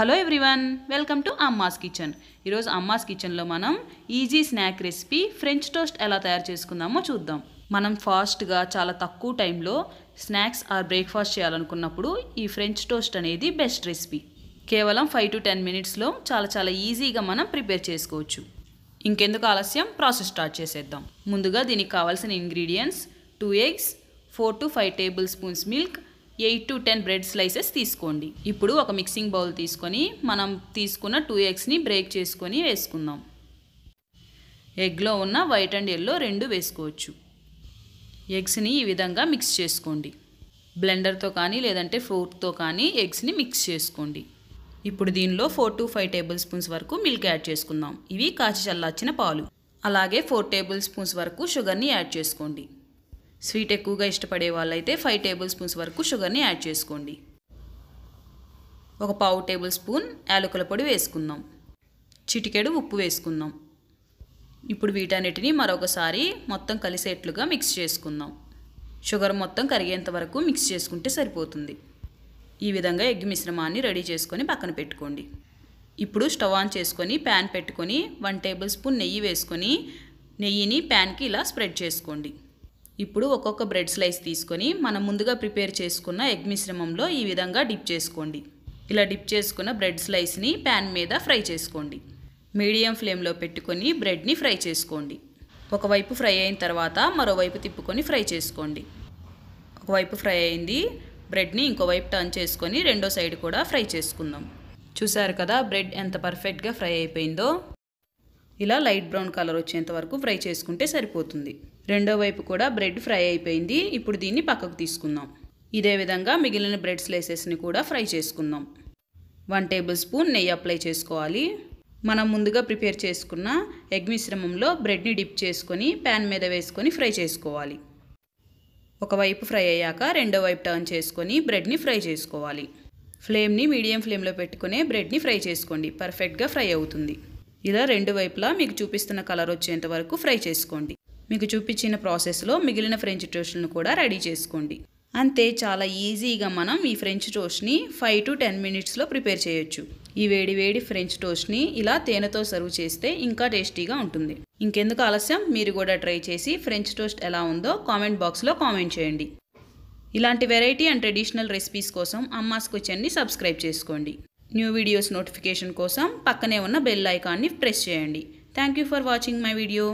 hello everyone welcome to Amma's kitchen ఈరోజు అమ్మాస్ కిచెన్లో మనం easy snack recipe French toast ఎలా తయారు చేసుకుందామో చూద్దాం మనం ఫాస్ట్గా చాలా తక్కువ టైంలో స్నాక్స్ ఆర్ బ్రేక్ఫాస్ట్ చేయాలనుకున్నప్పుడు ఈ ఫ్రెంచ్ టోస్ట్ అనేది బెస్ట్ రెసిపీ కేవలం ఫైవ్ టు టెన్ మినిట్స్లో చాలా చాలా ఈజీగా మనం ప్రిపేర్ చేసుకోవచ్చు ఇంకెందుకు ఆలస్యం ప్రాసెస్ స్టార్ట్ చేసేద్దాం ముందుగా దీనికి కావాల్సిన ingredients two eggs four to five tablespoons milk eight to ten bread slices తీసుకోండి ఇప్పుడు ఒక మిక్సింగ్ బౌల్ తీసుకొని మనం తీసుకున్న టూ ఎగ్స్ని బ్రేక్ చేసుకొని వేసుకుందాం ఎగ్లో ఉన్న వైట్ అండ్ ఎల్లో రెండు వేసుకోవచ్చు ఎగ్స్ని ఈ విధంగా మిక్స్ చేసుకోండి బ్లెండర్తో కానీ లేదంటే ఫోర్క్తో కానీ ఎగ్స్ని మిక్స్ చేసుకోండి ఇప్పుడు దీనిలో four to five tablespoons వరకు మిల్క్ యాడ్ చేసుకుందాం ఇవి కాచి చల్లార్చిన పాలు అలాగే ఫోర్ టేబుల్ స్పూన్స్ వరకు షుగర్ని యాడ్ చేసుకోండి స్వీట్ ఎక్కువగా ఇష్టపడే వాళ్ళైతే ఫైవ్ టేబుల్ స్పూన్స్ వరకు షుగర్ని యాడ్ చేసుకోండి ఒక పావు టేబుల్ స్పూన్ యాలకుల పొడి వేసుకుందాం చిటికెడు ఉప్పు వేసుకుందాం ఇప్పుడు వీటన్నిటిని మరొకసారి మొత్తం కలిసేట్లుగా మిక్స్ చేసుకుందాం షుగర్ మొత్తం కరిగేంత వరకు మిక్స్ చేసుకుంటే సరిపోతుంది ఈ విధంగా ఎగ్ మిశ్రమాన్ని రెడీ చేసుకొని పక్కన పెట్టుకోండి ఇప్పుడు స్టవ్ ఆన్ చేసుకొని ప్యాన్ పెట్టుకొని వన్ టేబుల్ స్పూన్ నెయ్యి వేసుకొని నెయ్యిని ప్యాన్కి ఇలా స్ప్రెడ్ చేసుకోండి ఇప్పుడు ఒక్కొక్క బ్రెడ్ స్లైస్ తీసుకొని మనం ముందుగా ప్రిపేర్ చేసుకున్న ఎగ్ మిశ్రమంలో ఈ విధంగా డిప్ చేసుకోండి ఇలా డిప్ చేసుకున్న బ్రెడ్ స్లైస్ని ప్యాన్ మీద ఫ్రై చేసుకోండి మీడియం ఫ్లేమ్లో పెట్టుకొని బ్రెడ్ని ఫ్రై చేసుకోండి ఒకవైపు ఫ్రై అయిన తర్వాత మరోవైపు తిప్పుకొని ఫ్రై చేసుకోండి ఒకవైపు ఫ్రై అయింది బ్రెడ్ని ఇంకోవైపు టర్న్ చేసుకొని రెండో సైడ్ కూడా ఫ్రై చేసుకుందాం చూసారు కదా బ్రెడ్ ఎంత పర్ఫెక్ట్గా ఫ్రై అయిపోయిందో ఇలా లైట్ బ్రౌన్ కలర్ వచ్చేంత వరకు ఫ్రై చేసుకుంటే సరిపోతుంది రెండో వైపు కూడా బ్రెడ్ ఫ్రై అయిపోయింది ఇప్పుడు దీన్ని పక్కకు తీసుకుందాం ఇదే విధంగా మిగిలిన బ్రెడ్ స్లైసెస్ని కూడా ఫ్రై చేసుకుందాం వన్ టేబుల్ స్పూన్ నెయ్యి అప్లై చేసుకోవాలి మనం ముందుగా ప్రిపేర్ చేసుకున్న ఎగ్ మిశ్రమంలో బ్రెడ్ని డిప్ చేసుకొని ప్యాన్ మీద వేసుకొని ఫ్రై చేసుకోవాలి ఒకవైపు ఫ్రై అయ్యాక రెండో వైపు టర్న్ చేసుకొని బ్రెడ్ని ఫ్రై చేసుకోవాలి ఫ్లేమ్ని మీడియం ఫ్లేమ్లో పెట్టుకునే బ్రెడ్ని ఫ్రై చేసుకోండి పర్ఫెక్ట్గా ఫ్రై అవుతుంది ఇలా రెండు వైపులా మీకు చూపిస్తున్న కలర్ వచ్చేంత వరకు ఫ్రై చేసుకోండి మీకు చూపించిన ప్రాసెస్లో మిగిలిన ఫ్రెంచ్ టోస్ట్ను కూడా రెడీ చేసుకోండి అంతే చాలా ఈజీగా మనం ఈ ఫ్రెంచ్ టోస్ట్ని ఫైవ్ టు టెన్ మినిట్స్లో ప్రిపేర్ చేయొచ్చు ఈ వేడి వేడి ఫ్రెంచ్ టోస్ట్ని ఇలా తేనెతో సర్వ్ చేస్తే ఇంకా టేస్టీగా ఉంటుంది ఇంకెందుకు ఆలస్యం మీరు కూడా ట్రై చేసి ఫ్రెంచ్ టోస్ట్ ఎలా ఉందో కామెంట్ బాక్స్లో కామెంట్ చేయండి ఇలాంటి వెరైటీ అండ్ ట్రెడిషనల్ రెసిపీస్ కోసం అమ్మాస్ కిచెన్ని సబ్స్క్రైబ్ చేసుకోండి న్యూ వీడియోస్ నోటిఫికేషన్ కోసం పక్కనే ఉన్న బెల్ ఐకాన్ని ప్రెస్ చేయండి thank you for watching my video